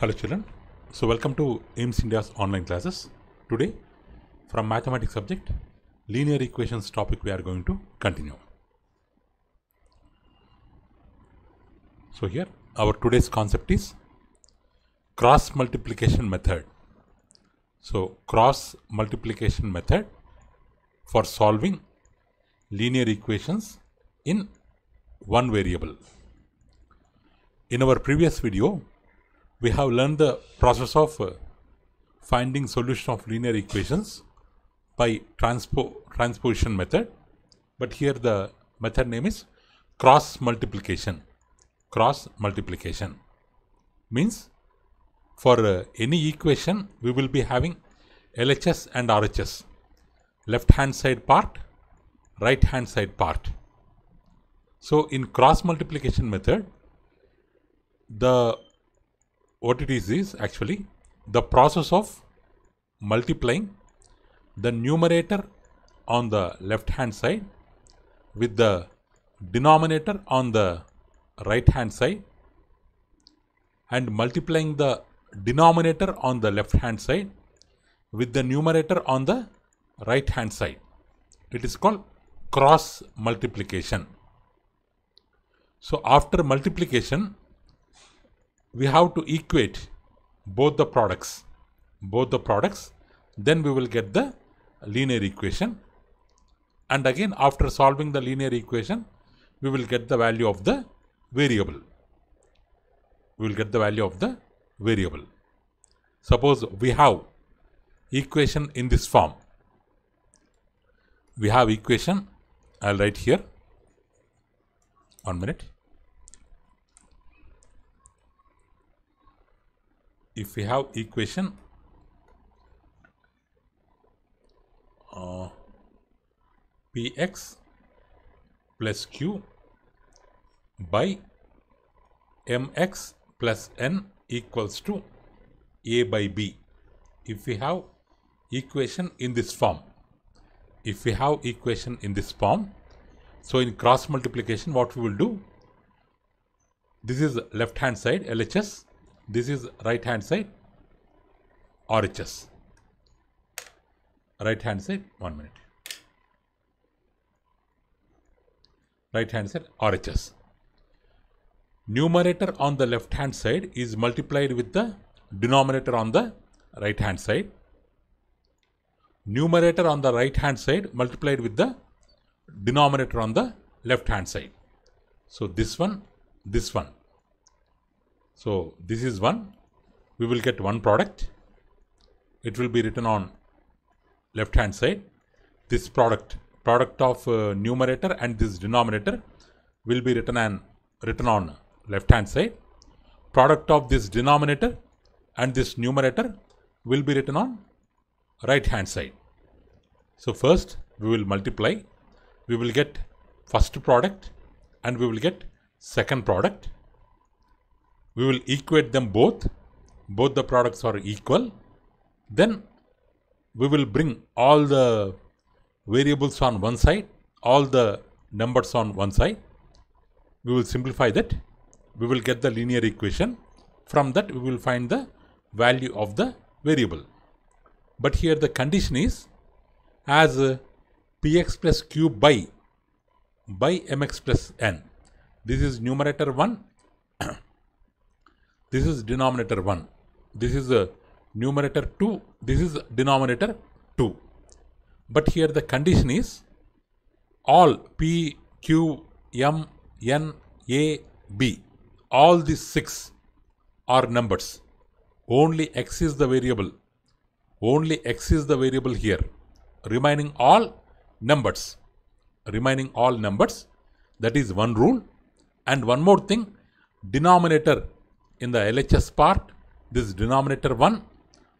Hello children. So welcome to AIMS India's online classes. Today from mathematics subject linear equations topic we are going to continue. So here our today's concept is cross multiplication method. So cross multiplication method for solving linear equations in one variable. In our previous video we have learned the process of uh, finding solution of linear equations by transpo transposition method. But here the method name is cross multiplication. Cross multiplication means for uh, any equation we will be having LHS and RHS. Left hand side part, right hand side part. So in cross multiplication method, the what it is is actually the process of multiplying the numerator on the left hand side with the denominator on the right hand side and multiplying the denominator on the left hand side with the numerator on the right hand side. It is called cross multiplication. So after multiplication, we have to equate both the products, both the products, then we will get the linear equation. And again, after solving the linear equation, we will get the value of the variable. We will get the value of the variable. Suppose we have equation in this form. We have equation, I'll write here, one minute. if we have equation uh, px plus q by mx plus n equals to a by b if we have equation in this form if we have equation in this form so in cross multiplication what we will do this is left hand side LHS this is right hand side RHS. Right hand side, one minute. Right hand side RHS. Numerator on the left hand side is multiplied with the denominator on the right hand side. Numerator on the right hand side multiplied with the denominator on the left hand side. So this one, this one so, this is one. We will get one product. It will be written on left hand side. This product, product of uh, numerator and this denominator will be written and written on left hand side. Product of this denominator and this numerator will be written on right hand side. So first we will multiply, we will get first product and we will get second product we will equate them both. Both the products are equal. Then we will bring all the variables on one side, all the numbers on one side. We will simplify that. We will get the linear equation. From that, we will find the value of the variable. But here the condition is as uh, px plus q by by mx plus n. This is numerator 1 this is denominator 1. This is a uh, numerator 2. This is denominator 2. But here the condition is all P, Q, M, N, A, B. All these six are numbers. Only X is the variable. Only X is the variable here. Remaining all numbers. Remaining all numbers. That is one rule. And one more thing. Denominator in the LHS part, this denominator 1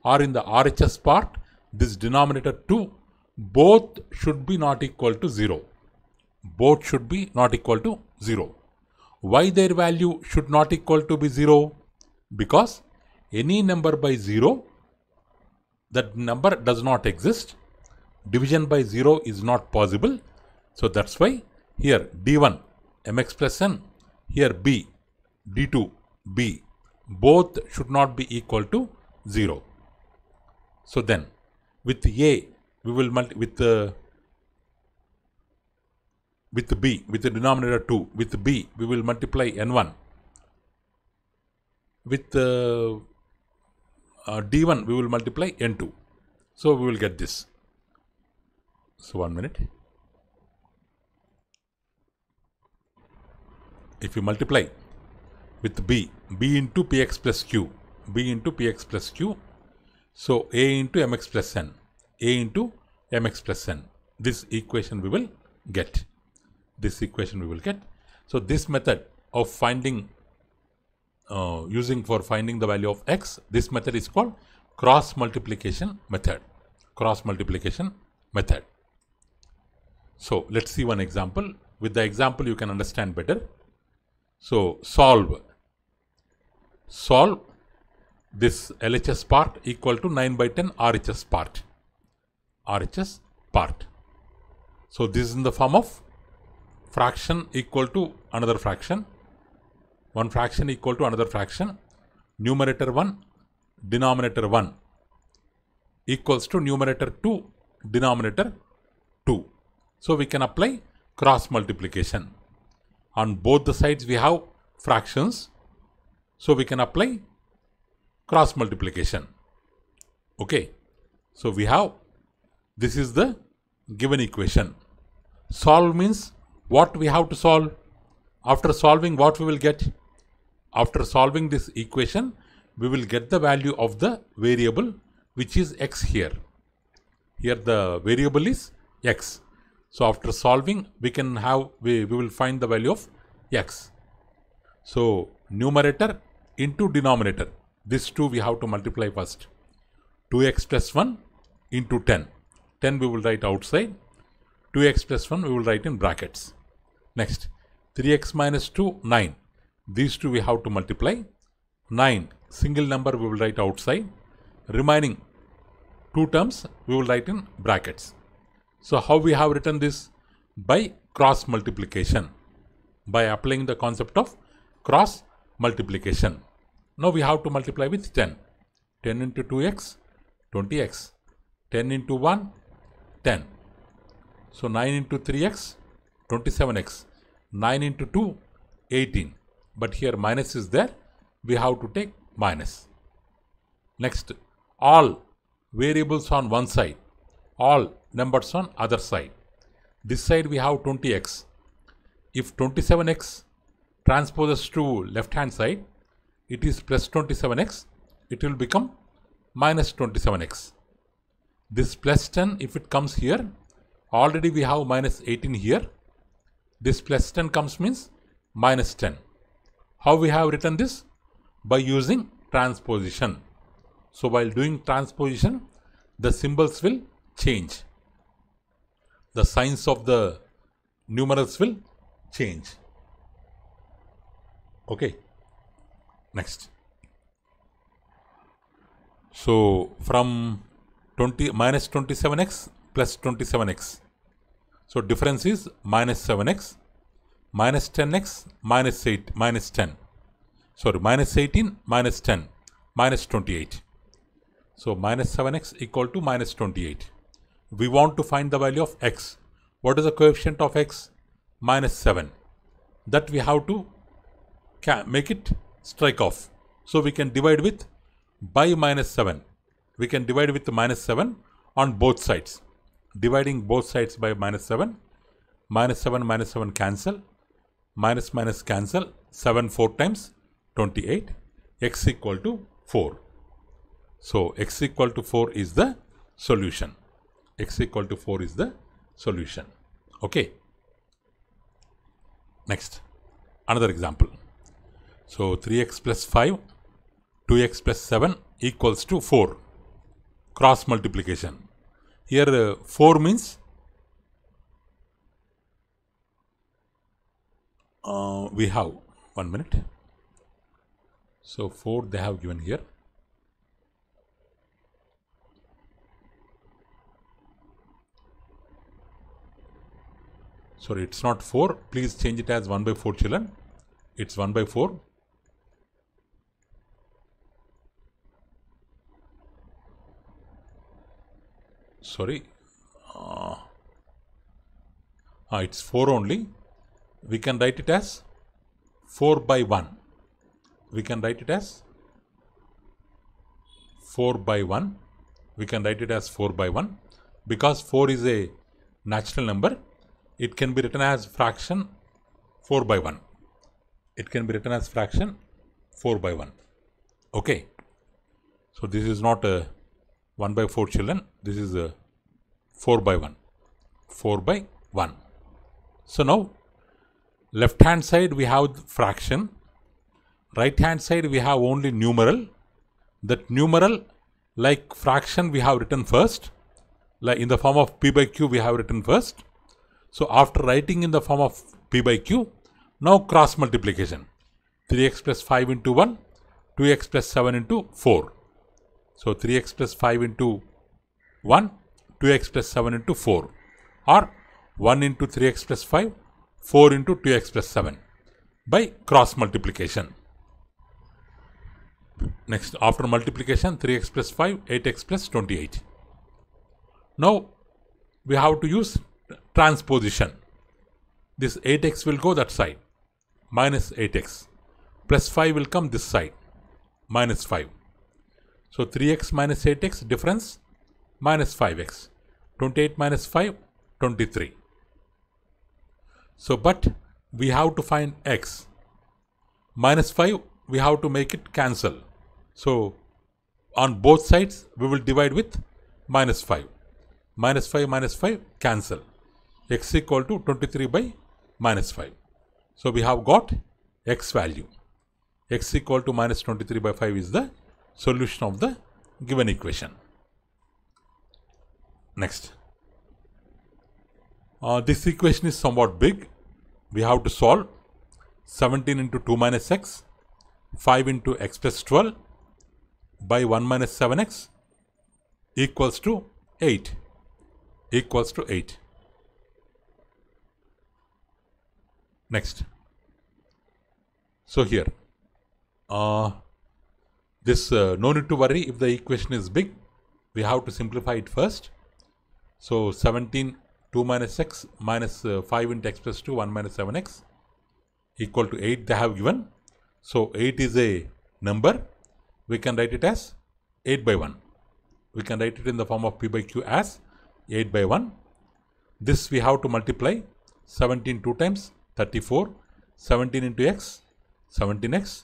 or in the RHS part, this denominator 2, both should be not equal to 0. Both should be not equal to 0. Why their value should not equal to be 0? Because any number by 0, that number does not exist. Division by 0 is not possible. So that's why here d1 mx plus n, here b, d2 b, both should not be equal to 0. So then with A we will multi with uh, with B with the denominator 2 with B we will multiply N1 with uh, uh, D1 we will multiply N2 so we will get this so one minute if you multiply with b, b into px plus q, b into px plus q. So a into mx plus n, a into mx plus n. This equation we will get. This equation we will get. So this method of finding, uh, using for finding the value of x, this method is called cross multiplication method. Cross multiplication method. So let's see one example. With the example you can understand better. So solve solve this LHS part equal to 9 by 10 RHS part. RHS part. So this is in the form of fraction equal to another fraction. One fraction equal to another fraction. Numerator 1, denominator 1 equals to numerator 2, denominator 2. So we can apply cross multiplication. On both the sides we have fractions so we can apply cross multiplication. Okay. So we have this is the given equation. Solve means what we have to solve. After solving what we will get? After solving this equation, we will get the value of the variable which is x here. Here the variable is x. So after solving, we can have, we, we will find the value of x. So numerator into denominator. This 2 we have to multiply first. 2x plus 1 into 10. 10 we will write outside. 2x plus 1 we will write in brackets. Next, 3x minus 2, 9. These two we have to multiply. 9, single number we will write outside. Remaining two terms we will write in brackets. So how we have written this? By cross multiplication. By applying the concept of cross multiplication. Now we have to multiply with 10. 10 into 2x, 20x. 10 into 1, 10. So 9 into 3x, 27x. 9 into 2, 18. But here minus is there. We have to take minus. Next, all variables on one side, all numbers on other side. This side we have 20x. If 27x transposes to left hand side, it is plus 27x, it will become minus 27x. This plus 10, if it comes here, already we have minus 18 here. This plus 10 comes means minus 10. How we have written this? By using transposition. So while doing transposition, the symbols will change. The signs of the numerals will change. Okay. Next. So from 20 minus 27x plus 27x. So difference is minus 7x, minus 10x, minus 8, minus 10. Sorry, minus 18, minus 10, minus 28. So minus 7x equal to minus 28. We want to find the value of x. What is the coefficient of x? Minus 7. That we have to make it strike off. So we can divide with by minus 7. We can divide with minus 7 on both sides. Dividing both sides by minus 7. Minus 7 minus 7 cancel. Minus minus cancel. 7 4 times 28. x equal to 4. So x equal to 4 is the solution. x equal to 4 is the solution. Okay. Next. Another example. So 3x plus 5, 2x plus 7 equals to 4. Cross multiplication. Here uh, 4 means uh, we have, one minute. So 4 they have given here. sorry it's not 4 please change it as 1 by 4 children it's 1 by 4 sorry uh, ah, it's 4 only we can write it as 4 by 1 we can write it as 4 by 1 we can write it as 4 by 1 because 4 is a natural number it can be written as fraction 4 by 1 it can be written as fraction 4 by 1 okay so this is not a uh, 1 by 4 children this is a uh, 4 by 1. 4 by 1. So now left hand side we have fraction, right hand side we have only numeral. That numeral like fraction we have written first, like in the form of p by q we have written first. So after writing in the form of p by q, now cross multiplication. 3x plus 5 into 1, 2x plus 7 into 4. So 3x plus 5 into 1 2x plus 7 into 4 or 1 into 3x plus 5, 4 into 2x plus 7 by cross multiplication. Next, after multiplication, 3x plus 5, 8x plus 28. Now, we have to use transposition. This 8x will go that side, minus 8x. Plus 5 will come this side, minus 5. So, 3x minus 8x difference, minus 5x. 28 minus 5, 23. So, but we have to find x. Minus 5, we have to make it cancel. So, on both sides, we will divide with minus 5. Minus 5, minus 5, cancel. x equal to 23 by minus 5. So, we have got x value. x equal to minus 23 by 5 is the solution of the given equation. Next. Uh, this equation is somewhat big. We have to solve 17 into 2 minus x, 5 into x plus 12 by 1 minus 7x equals to 8 equals to 8. Next. So here, uh, this uh, no need to worry if the equation is big. We have to simplify it first. So 17, 2 minus x minus uh, 5 into x plus 2, 1 minus 7x equal to 8 they have given. So 8 is a number. We can write it as 8 by 1. We can write it in the form of p by q as 8 by 1. This we have to multiply 17 2 times 34. 17 into x, 17x.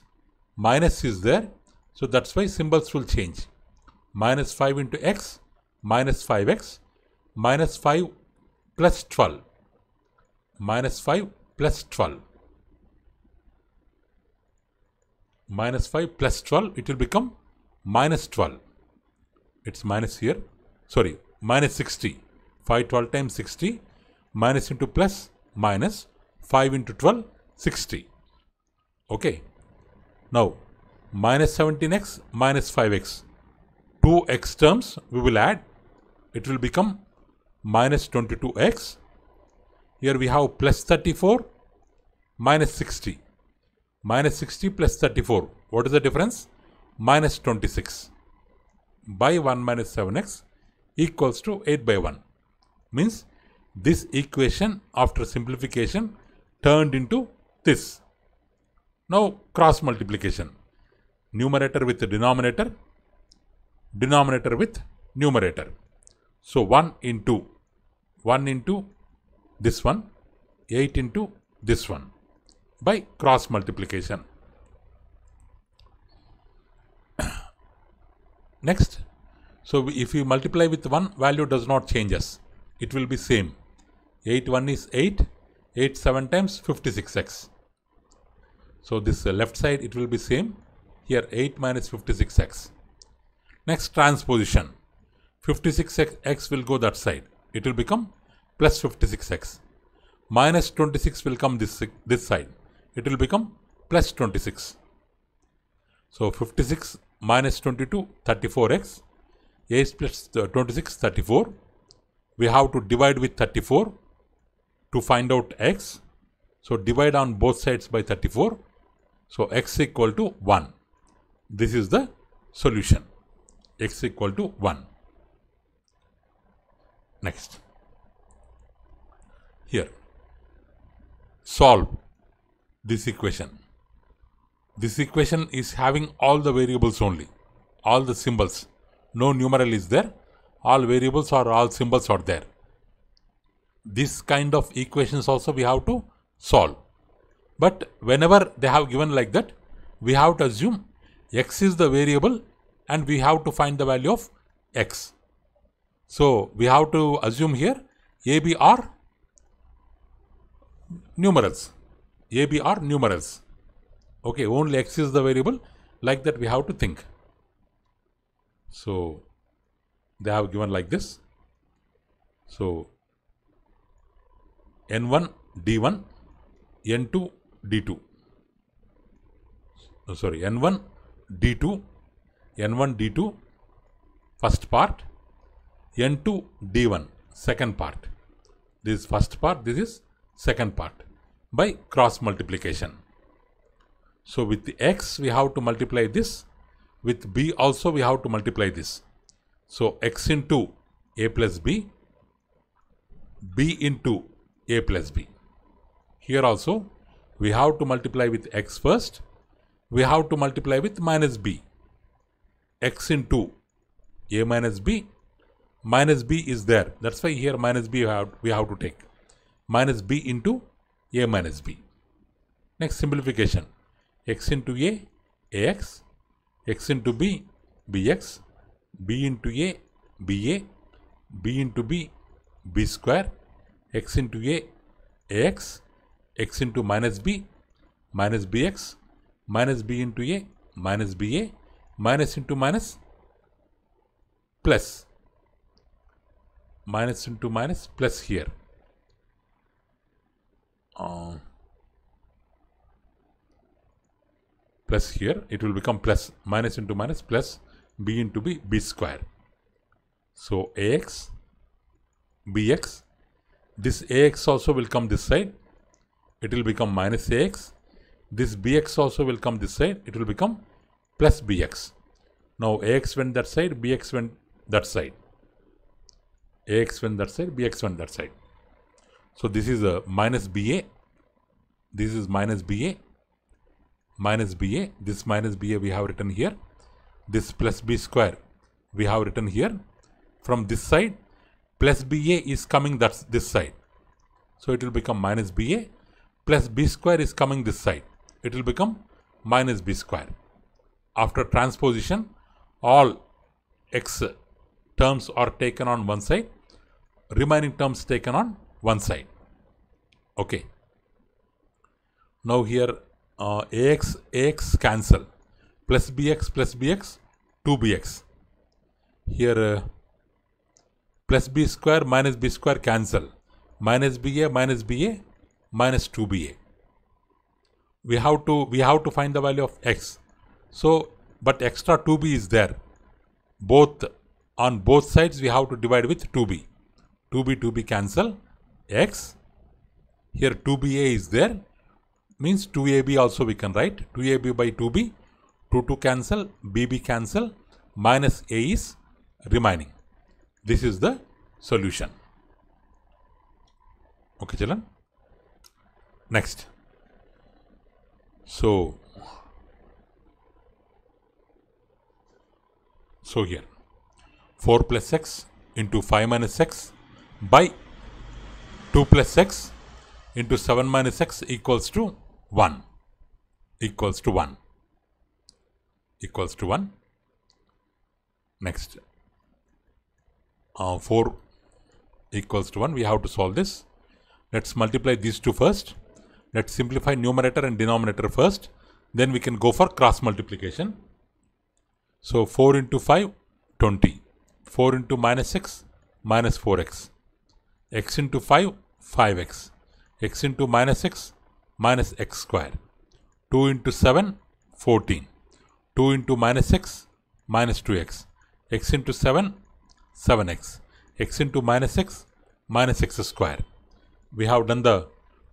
Minus is there. So that's why symbols will change. Minus 5 into x, minus 5x minus 5 plus 12. Minus 5 plus 12. Minus 5 plus 12, it will become minus 12. It's minus here. Sorry, minus 60. 5 12 times 60. Minus into plus minus 5 into 12, 60. Okay. Now, minus 17x minus 5x. Two x terms we will add. It will become minus 22x. Here we have plus 34 minus 60. Minus 60 plus 34. What is the difference? Minus 26 by 1 minus 7x equals to 8 by 1. Means this equation after simplification turned into this. Now cross multiplication. Numerator with denominator, denominator with numerator. So 1 into 1 into this one, 8 into this one by cross multiplication. Next, so if you multiply with 1, value does not changes. It will be same. 8 1 is 8, 8 7 times 56x. So this uh, left side it will be same. Here 8 minus 56x. Next transposition. 56x will go that side. It will become plus 56x. Minus 26 will come this, this side. It will become plus 26. So 56 minus 22, 34x. A is plus uh, 26, 34. We have to divide with 34 to find out x. So divide on both sides by 34. So x equal to 1. This is the solution. x equal to 1. Next. Here. Solve this equation. This equation is having all the variables only. All the symbols. No numeral is there. All variables or all symbols are there. This kind of equations also we have to solve. But whenever they have given like that, we have to assume x is the variable and we have to find the value of x. So, we have to assume here AB are numerals. AB are numerals. Okay, only X is the variable. Like that we have to think. So, they have given like this. So, N1 D1, N2 D2. Oh, sorry, N1 D2, N1 D2, first part, N2 D1 second part. This is first part, this is second part by cross multiplication. So with the x we have to multiply this, with b also we have to multiply this. So x into a plus b, b into a plus b. Here also we have to multiply with x first, we have to multiply with minus b. x into a minus b minus b is there. That's why here minus b we have, we have to take. Minus b into a minus b. Next simplification. x into a, ax. x into b, bx. b into a, ba. b into b, b square. x into a, ax. x into minus b, minus bx. minus b into a, minus ba. minus into minus plus minus into minus plus here. Uh, plus here it will become plus minus into minus plus b into b b square. So ax bx this ax also will come this side it will become minus ax this bx also will come this side it will become plus bx now ax went that side bx went that side ax1 that side, bx1 that side. So this is a minus ba, this is minus ba, minus ba, this minus ba we have written here, this plus b square we have written here. From this side, plus ba is coming that's this side. So it will become minus ba plus b square is coming this side. It will become minus b square. After transposition, all x terms are taken on one side remaining terms taken on one side. Okay. Now here uh, ax, ax cancel plus bx plus bx 2bx. Here uh, plus b square minus b square cancel minus ba minus ba minus 2ba. We have to we have to find the value of x. So but extra 2b is there. Both on both sides we have to divide with 2b. 2b, 2b cancel x. Here 2ba is there means 2ab also we can write 2ab by 2b, 2 2 cancel, bb cancel, minus a is remaining. This is the solution. Okay, children. Next. So, so here 4 plus x into 5 minus x by 2 plus x into 7 minus x equals to 1 equals to 1 equals to 1 next uh, 4 equals to 1 we have to solve this let's multiply these two first let's simplify numerator and denominator first then we can go for cross multiplication so 4 into 5 20 4 into minus 6 minus 4x x into 5, 5x. x into minus x, minus x square. 2 into 7, 14. 2 into minus x, minus 2x. x into 7, 7x. x into minus x, minus x square. We have done the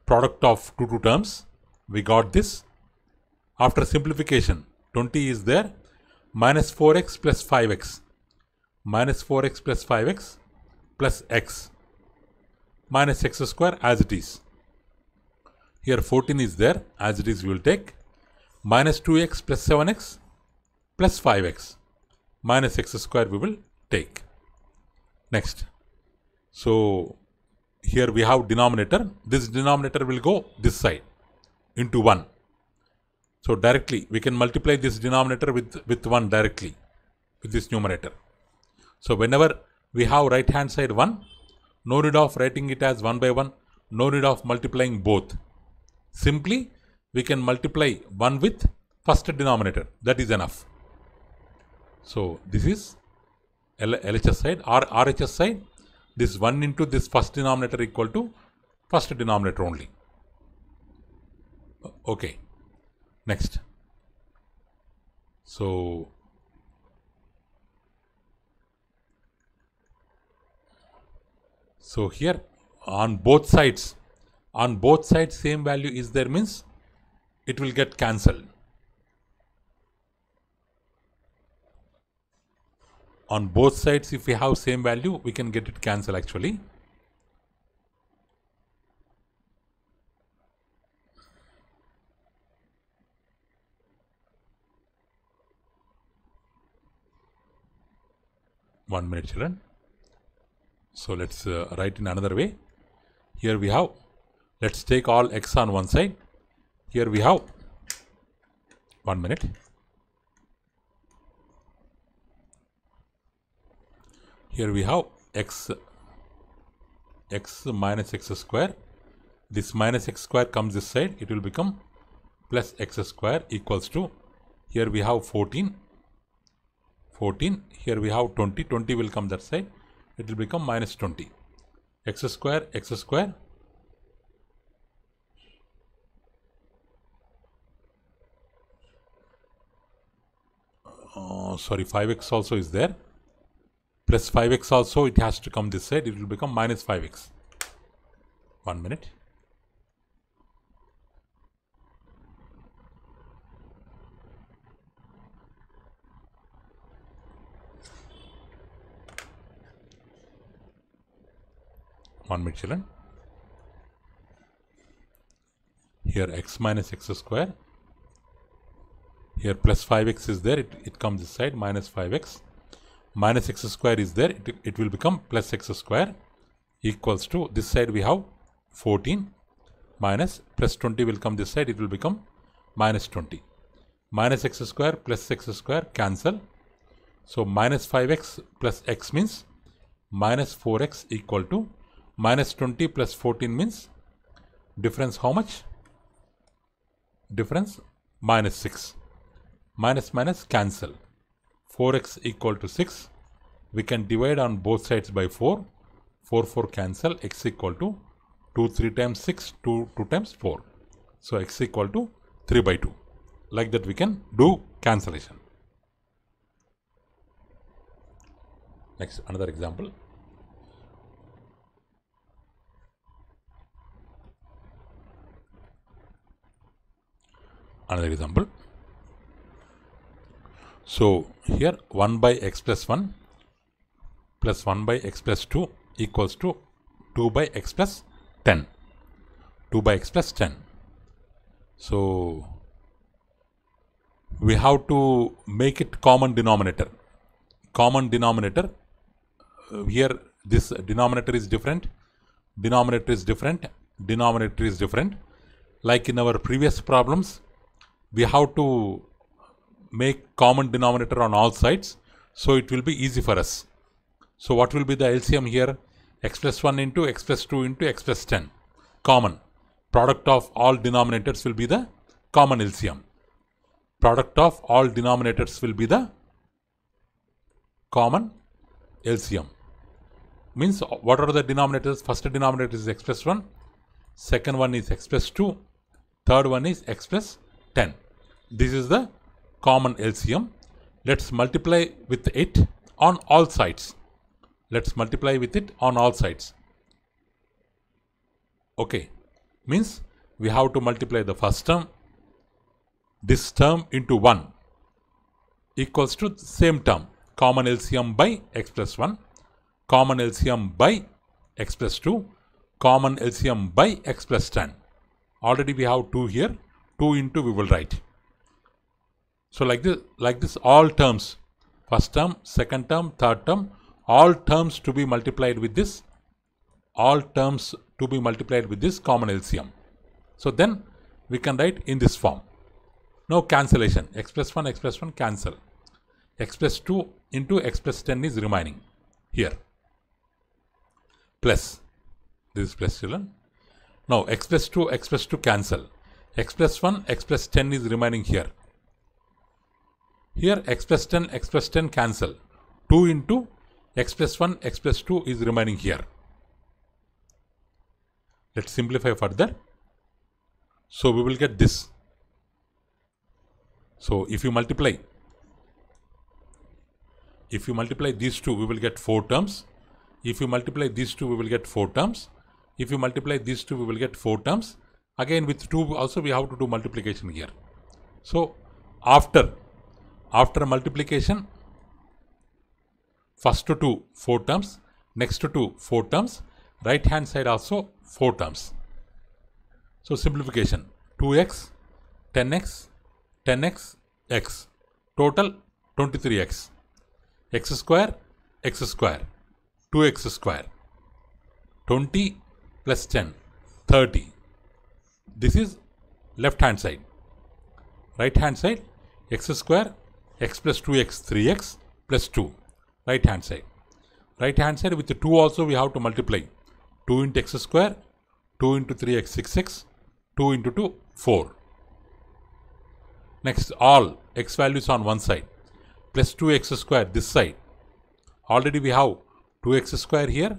product of two two terms. We got this. After simplification, 20 is there. Minus 4x plus 5x. Minus 4x plus 5x plus x minus x square as it is. Here 14 is there as it is we will take minus 2x plus 7x plus 5x minus x square we will take. Next. So here we have denominator. This denominator will go this side into 1. So directly we can multiply this denominator with, with 1 directly with this numerator. So whenever we have right hand side 1 no need of writing it as 1 by 1. No need of multiplying both. Simply, we can multiply 1 with first denominator. That is enough. So, this is L LHS side or RHS side. This 1 into this first denominator equal to first denominator only. Okay. Next. So, So here on both sides, on both sides same value is there means it will get cancelled. On both sides if we have same value we can get it cancelled actually. One minute children. So let's uh, write in another way. Here we have, let's take all x on one side. Here we have, one minute. Here we have x, x minus x square. This minus x square comes this side. It will become plus x square equals to, here we have 14. 14. Here we have 20. 20 will come that side it will become minus 20 x square x square uh, sorry 5x also is there plus 5x also it has to come this side it will become minus 5x one minute One Michelin. Here x minus x square. Here plus 5x is there, it, it comes this side, minus 5x. Minus x square is there, it, it will become plus x square equals to this side we have 14 minus plus 20 will come this side, it will become minus 20. Minus x square plus x square cancel. So minus 5x plus x means minus 4x equal to minus 20 plus 14 means difference how much? Difference minus 6. Minus minus cancel. 4x equal to 6. We can divide on both sides by 4. 4, 4 cancel. x equal to 2, 3 times 6, 2, 2 times 4. So x equal to 3 by 2. Like that we can do cancellation. Next, another example. another example. So here 1 by x plus 1 plus 1 by x plus 2 equals to 2 by x plus 10. 2 by x plus 10. So we have to make it common denominator. Common denominator uh, here this denominator is different. Denominator is different. Denominator is different. Like in our previous problems we have to make common denominator on all sides. So it will be easy for us. So what will be the LCM here? x plus 1 into x plus 2 into x plus 10. Common. Product of all denominators will be the common LCM. Product of all denominators will be the common LCM. Means what are the denominators? First denominator is x plus one, second one is x plus 2. Third one is x plus 10. This is the common LCM. Let's multiply with it on all sides. Let's multiply with it on all sides. Okay, means we have to multiply the first term, this term into 1 equals to same term, common LCM by x plus 1, common LCM by x plus 2, common LCM by x plus 10. Already we have 2 here, 2 into we will write. So like this, like this all terms, first term, second term, third term, all terms to be multiplied with this, all terms to be multiplied with this common LCM. So then we can write in this form. Now cancellation, x plus 1, x plus 1 cancel. x plus 2 into x plus 10 is remaining here. Plus, this is plus children. Now x plus 2, x plus 2 cancel. x plus 1, x plus 10 is remaining here. Here x plus 10, x plus 10 cancel. 2 into x plus 1, x plus 2 is remaining here. Let's simplify further. So we will get this. So if you multiply, if you multiply these two, we will get 4 terms. If you multiply these two, we will get 4 terms. If you multiply these two, we will get 4 terms. Again with 2 also we have to do multiplication here. So after after multiplication first two four terms next two four terms right hand side also four terms so simplification 2x 10x 10x x total 23x x square x square 2x square 20 plus 10 30 this is left hand side right hand side x square x plus 2x 3x plus 2 right hand side right hand side with the 2 also we have to multiply 2 into x square 2 into 3x 6x 2 into 2 4 next all x values on one side plus 2x square this side already we have 2x square here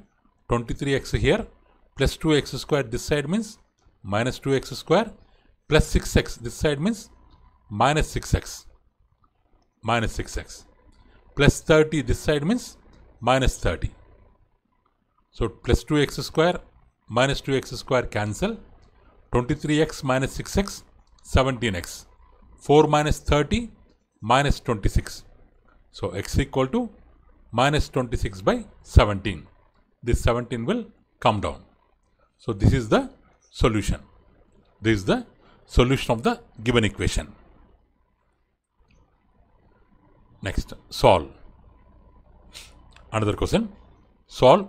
23x here plus 2x square this side means minus 2x square plus 6x this side means minus 6x minus 6x. Plus 30 this side means minus 30. So plus 2x square minus 2x square cancel. 23x minus 6x, 17x. 4 minus 30 minus 26. So x equal to minus 26 by 17. This 17 will come down. So this is the solution. This is the solution of the given equation. Next, solve. Another question. Solve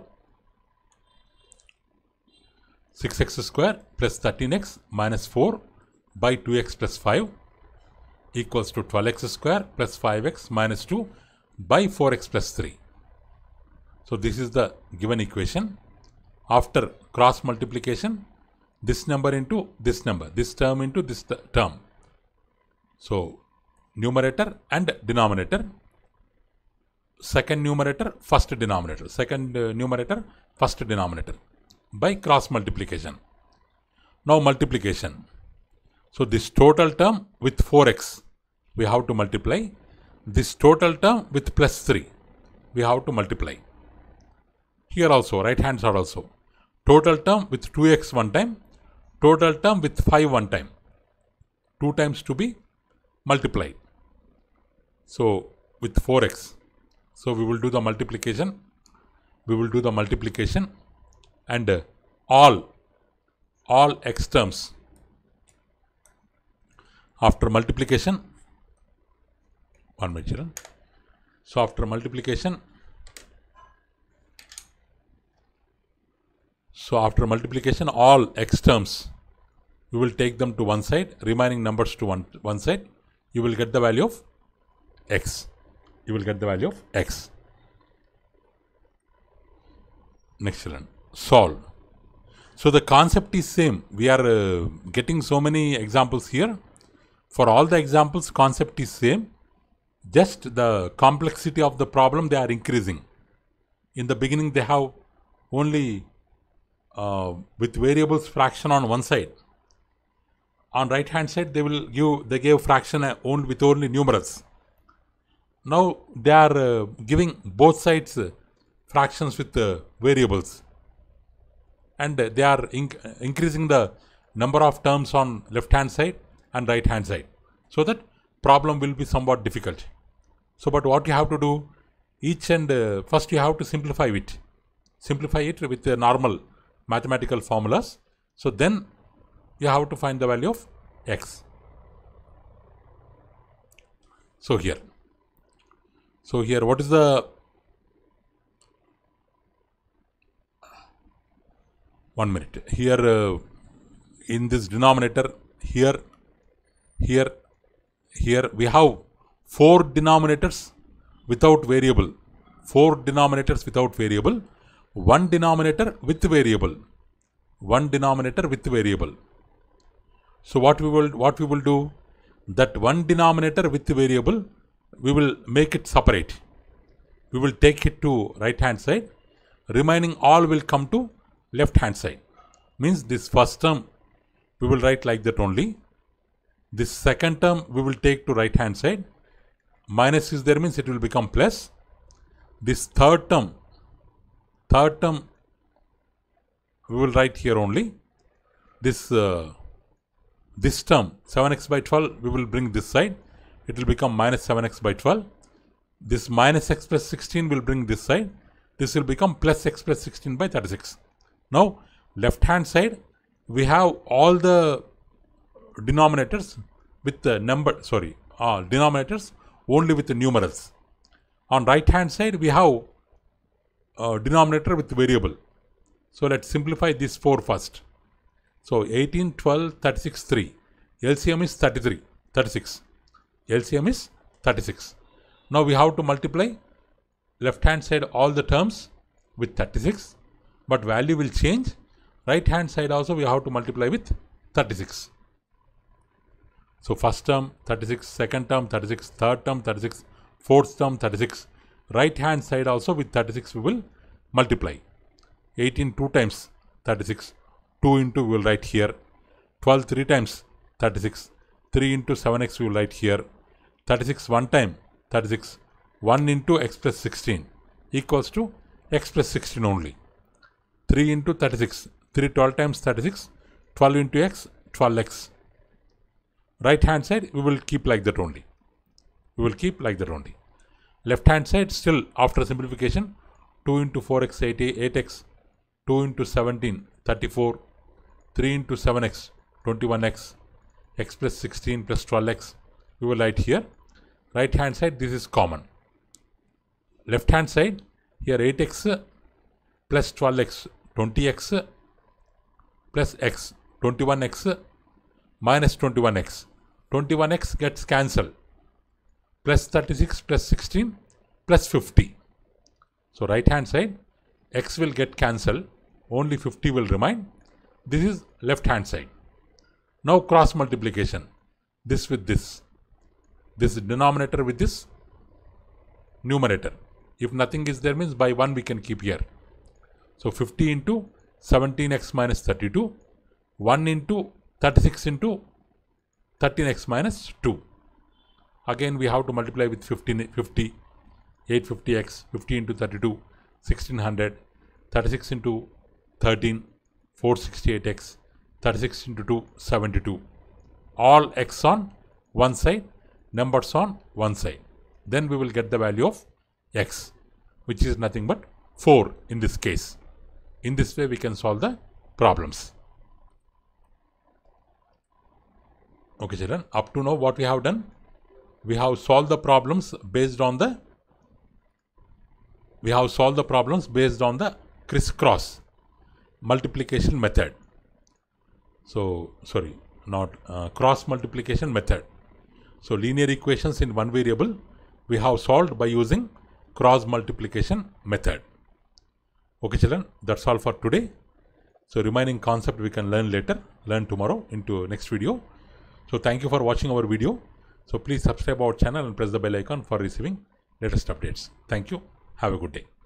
6x square plus 13x minus 4 by 2x plus 5 equals to 12x square plus 5x minus 2 by 4x plus 3. So this is the given equation. After cross multiplication, this number into this number, this term into this term. So numerator and denominator second numerator first denominator second uh, numerator first denominator by cross multiplication now multiplication so this total term with 4x we have to multiply this total term with plus 3 we have to multiply here also right hand side also total term with 2x one time total term with 5 one time 2 times to be multiplied so with 4x. So we will do the multiplication. We will do the multiplication and uh, all, all x terms after multiplication, one minute So after multiplication, so after multiplication all x terms, we will take them to one side, remaining numbers to one, one side, you will get the value of x. You will get the value of x. Next one, solve. So the concept is same. We are uh, getting so many examples here. For all the examples, concept is same. Just the complexity of the problem, they are increasing. In the beginning, they have only uh, with variables fraction on one side. On right hand side, they will give, they gave fraction only with only numerals. Now they are uh, giving both sides uh, fractions with uh, variables and they are inc increasing the number of terms on left hand side and right hand side so that problem will be somewhat difficult so but what you have to do each and uh, first you have to simplify it simplify it with the normal mathematical formulas so then you have to find the value of x so here so here what is the one minute here uh, in this denominator here here here we have four denominators without variable four denominators without variable one denominator with variable one denominator with variable so what we will what we will do that one denominator with variable we will make it separate. We will take it to right hand side. Remaining all will come to left hand side. Means this first term we will write like that only. This second term we will take to right hand side. Minus is there means it will become plus. This third term, third term we will write here only. This uh, this term 7x by 12 we will bring this side it will become minus 7x by 12. This minus x plus 16 will bring this side. This will become plus x plus 16 by 36. Now, left hand side, we have all the denominators with the number, sorry, uh, denominators only with the numerals. On right hand side, we have denominator with variable. So let's simplify these four first. So 18, 12, 36, 3. LCM is 33, 36. LCM is 36. Now we have to multiply left hand side all the terms with 36 but value will change right hand side also we have to multiply with 36. So first term 36, second term 36, third term 36, fourth term 36. Right hand side also with 36 we will multiply. 18 2 times 36, 2 into we will write here. 12 3 times 36, 3 into 7x we will write here. 36 1 time 36 1 into x plus 16 equals to x plus 16 only 3 into 36 3 12 times 36 12 into x 12x right hand side we will keep like that only we will keep like that only left hand side still after simplification 2 into 4x 88x 2 into 17 34 3 into 7x 21x x plus 16 plus 12x we will write here right hand side this is common left hand side here 8x plus 12x 20x plus x 21x minus 21x 21x gets cancelled plus 36 plus 16 plus 50 so right hand side x will get cancelled only 50 will remain this is left hand side now cross multiplication this with this this denominator with this numerator. If nothing is there means by 1 we can keep here. So 50 into 17x minus 32, 1 into 36 into 13x minus 2. Again we have to multiply with 15, 50, 850x, 50 into 32, 1600, 36 into 13, 468x, 36 into 2, 72. All x on one side numbers on one side. Then we will get the value of x, which is nothing but 4 in this case. In this way, we can solve the problems. Okay, children, up to now what we have done? We have solved the problems based on the we have solved the problems based on the crisscross multiplication method. So, sorry, not uh, cross multiplication method. So linear equations in one variable we have solved by using cross multiplication method. Okay children, that's all for today. So remaining concept we can learn later, learn tomorrow into next video. So thank you for watching our video. So please subscribe our channel and press the bell icon for receiving latest updates. Thank you. Have a good day.